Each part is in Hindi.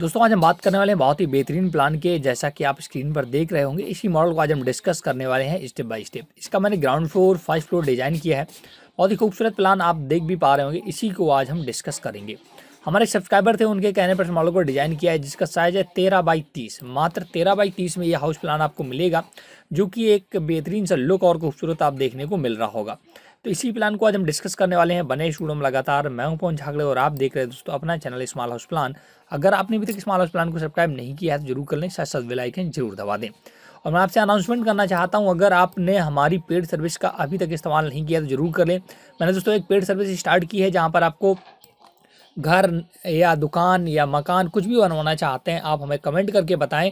दोस्तों आज हम बात करने वाले हैं बहुत ही बेहतरीन प्लान के जैसा कि आप स्क्रीन पर देख रहे होंगे इसी मॉडल को आज हम डिस्कस करने वाले हैं स्टेप बाय स्टेप इसका मैंने ground floor first floor design किया है बहुत ही खूबसूरत प्लान आप देख भी पा रहे होंगे इसी को आज हम डिस्कस करेंगे हमारे सब्सक्राइबर थे उनके कहने पर मालों को डिज़ाइन किया है जिसका साइज़ है तेरह बाई तीस मात्र तेरह बाई तीस में यह हाउस प्लान आपको मिलेगा जो कि एक बेहतरीन सा लुक और खूबसूरत आप देखने को मिल रहा होगा तो इसी प्लान को आज हम डिस्कस करने वाले हैं बने स्टूडियो लगातार मैं हूं पवन झागड़े और आप देख रहे हैं दोस्तों अपना चैनल स्मॉल हाउस प्लान अगर आपने अभी तक स्मॉल हाउस प्लान को सब्सक्राइब नहीं किया है तो जरूर कर लें साथ साथ बेलाइकन जरूर दबा दें और मैं आपसे अनाउंसमेंट करना चाहता हूं अगर आपने हमारी पेड सर्विस का अभी तक इस्तेमाल नहीं किया तो जरूर कर लें मैंने दोस्तों एक पेड सर्विस स्टार्ट की है जहाँ पर आपको घर या दुकान या मकान कुछ भी बनवाना चाहते हैं आप हमें कमेंट करके बताएं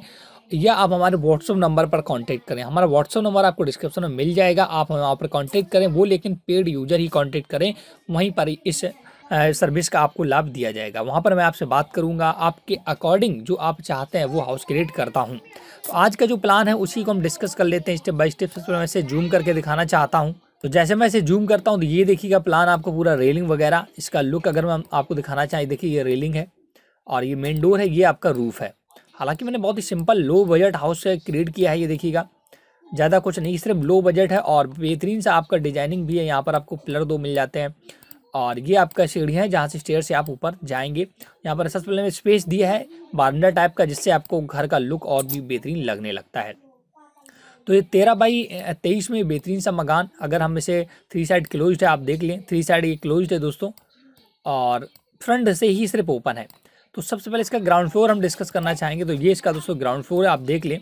या आप हमारे व्हाट्सअप नंबर पर कांटेक्ट करें हमारा व्हाट्सअप नंबर आपको डिस्क्रिप्शन में मिल जाएगा आप हमें वहाँ पर कांटेक्ट करें वो लेकिन पेड यूजर ही कांटेक्ट करें वहीं पर इस सर्विस का आपको लाभ दिया जाएगा वहाँ पर मैं आपसे बात करूँगा आपके अकॉर्डिंग जो आप चाहते हैं वो हाउस क्रिएट करता हूँ तो आज का जो प्लान है उसी को हम डिस्कस कर लेते हैं स्टेप बाई स्टेप मैं इसे जूम करके दिखाना चाहता हूँ तो जैसे मैं इसे जूम करता हूँ तो ये देखिएगा प्लान आपको पूरा रेलिंग वगैरह इसका लुक अगर मैं आपको दिखाना चाहें देखिए ये रेलिंग है और ये मेन डोर है ये आपका रूफ़ है हालांकि मैंने बहुत ही सिंपल लो बजट हाउस से क्रिएट किया है ये देखिएगा ज़्यादा कुछ नहीं सिर्फ लो बजट है और बेहतरीन सा आपका डिजाइनिंग भी है यहाँ पर आपको पिलर दो मिल जाते हैं और ये आपका सीढ़ी है जहाँ से स्टेयर से आप ऊपर जाएंगे यहाँ पर सबसे पहले स्पेस दिया है बारंडा टाइप का जिससे आपको घर का लुक और भी बेहतरीन लगने लगता है तो ये तेरह बाई तेईस में बेहतरीन सा मकान अगर हम इसे थ्री साइड क्लोज है आप देख लें थ्री साइड ये क्लोज है दोस्तों और फ्रंट से ही सिर्फ ओपन है तो सबसे पहले इसका ग्राउंड फ्लोर हम डिस्कस करना चाहेंगे तो ये इसका दोस्तों ग्राउंड फ्लोर है आप देख लें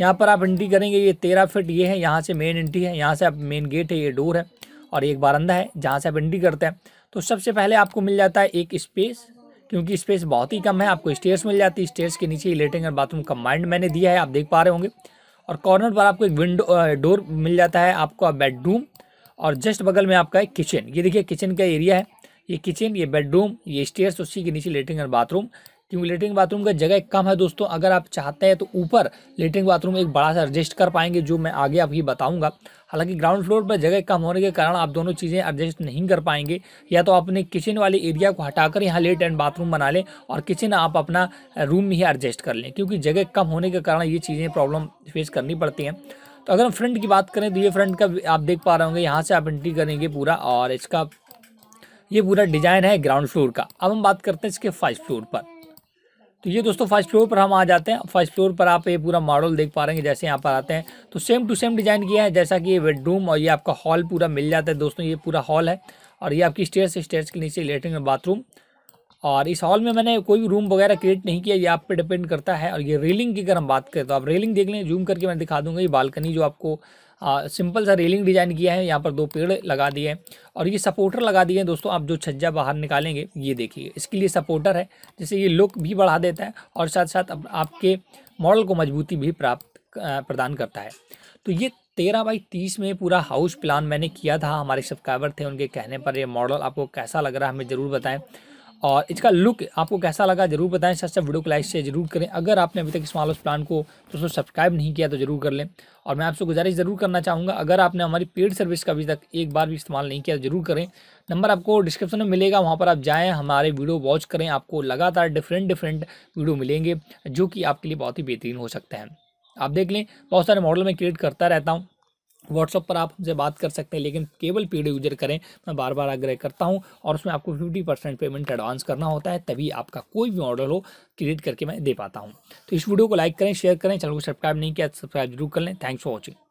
यहाँ पर आप एंट्री करेंगे ये तेरह फिट ये है यहाँ से मेन एंट्री है यहाँ से आप मेन गेट है ये डोर है और एक बारंदा है जहाँ से आप एंट्री करते हैं तो सबसे पहले आपको मिल जाता है एक स्पेस क्योंकि स्पेस बहुत ही कम है आपको स्टेयर्स मिल जाती है स्टेयर्स के नीचे लेटरिंग और बाथरूम कम्बाइंड मैंने दिया है आप देख पा रहे होंगे और कॉर्नर पर आपको एक विंडो डोर मिल जाता है आपको बेडरूम और जस्ट बगल में आपका एक किचन ये देखिए किचन का एरिया है ये किचन ये बेडरूम ये स्टेयर्स उसी के नीचे लेटरिन और बाथरूम क्योंकि लेटरिन बाथरूम का जगह कम है दोस्तों अगर आप चाहते हैं तो ऊपर लेटरिन बाथरूम एक बड़ा सा एडजस्ट कर पाएंगे जो मैं आगे अभी बताऊंगा हालांकि ग्राउंड फ्लोर पर जगह कम होने के कारण आप दोनों चीज़ें एडजस्ट नहीं कर पाएंगे या तो अपने किचन वाले एरिया को हटाकर यहाँ लेट एंड बाथरूम बना लें और किचन आप अपना रूम में ही एडजस्ट कर लें क्योंकि जगह कम होने के कारण ये चीज़ें प्रॉब्लम फेस करनी पड़ती हैं तो अगर हम फ्रंट की बात करें तो ये फ्रंट का आप देख पा रहे होंगे यहाँ से आप एंट्री करेंगे पूरा और इसका ये पूरा डिज़ाइन है ग्राउंड फ्लोर का अब हम बात करते हैं इसके फर्स्ट फ्लोर पर तो ये दोस्तों फर्स्ट फ्लोर पर हम आ जाते हैं फर्स्ट फ्लोर पर आप ये पूरा मॉडल देख पा रहे हैं जैसे यहाँ पर आते हैं तो सेम टू सेम डिज़ाइन किया है जैसा कि ये बेडरूम और ये आपका हॉल पूरा मिल जाता है दोस्तों ये पूरा हॉल है और ये आपकी स्टेयर्स स्टेयर्स के नीचे लेटरिन और बाथरूम और इस हॉल में मैंने कोई भी रूम वगैरह क्रिएट नहीं किया ये आप पे डिपेंड करता है और ये रेलिंग की अगर हम बात करें तो आप रेलिंग देख लें जूम करके मैं दिखा दूंगा ये बालकनी जो आपको आ, सिंपल सा रेलिंग डिजाइन किया है यहाँ पर दो पेड़ लगा दिए हैं और ये सपोर्टर लगा दिए हैं दोस्तों आप जो छज्जा बाहर निकालेंगे ये देखिए इसके लिए सपोर्टर है जिससे ये लुक भी बढ़ा देता है और साथ साथ आपके मॉडल को मजबूती भी प्राप्त प्रदान करता है तो ये तेरह बाई तीस में पूरा हाउस प्लान मैंने किया था हमारे सब्सक्राइबर थे उनके कहने पर यह मॉडल आपको कैसा लग रहा है हमें ज़रूर बताएं और इसका लुक आपको कैसा लगा जरूर बताएं सबसे वीडियो को लाइक से जरूर करें अगर आपने अभी तक स्मॉल हाउस प्लान को दोस्तों सब्सक्राइब नहीं किया तो जरूर कर लें और मैं आपसे गुजारिश जरूर करना चाहूँगा अगर आपने हमारी पेड सर्विस का अभी तक एक बार भी इस्तेमाल नहीं किया तो जरूर करें नंबर आपको डिस्क्रिप्शन में मिलेगा वहाँ पर आप जाएँ हमारे वीडियो वॉच करें आपको लगातार डिफरेंट डिफरेंट वीडियो मिलेंगे जो कि आपके लिए बहुत ही बेहतरीन हो सकते हैं आप देख लें बहुत सारे मॉडल मैं क्रिएट करता रहता हूँ व्हाट्सअप पर आप हमसे बात कर सकते हैं लेकिन केवल पेड यूजर करें मैं बार बार आग्रह करता हूं और उसमें आपको फिफ्टी परसेंट पेमेंट एडवांस करना होता है तभी आपका कोई भी ऑर्डर हो क्रिएट करके मैं दे पाता हूँ तो इस वीडियो को लाइक करें शेयर करें चैनल को सब्सक्राइब नहीं किया सब्सक्राइब तो जरूर कर लें थैंक्स फॉर वॉचिंग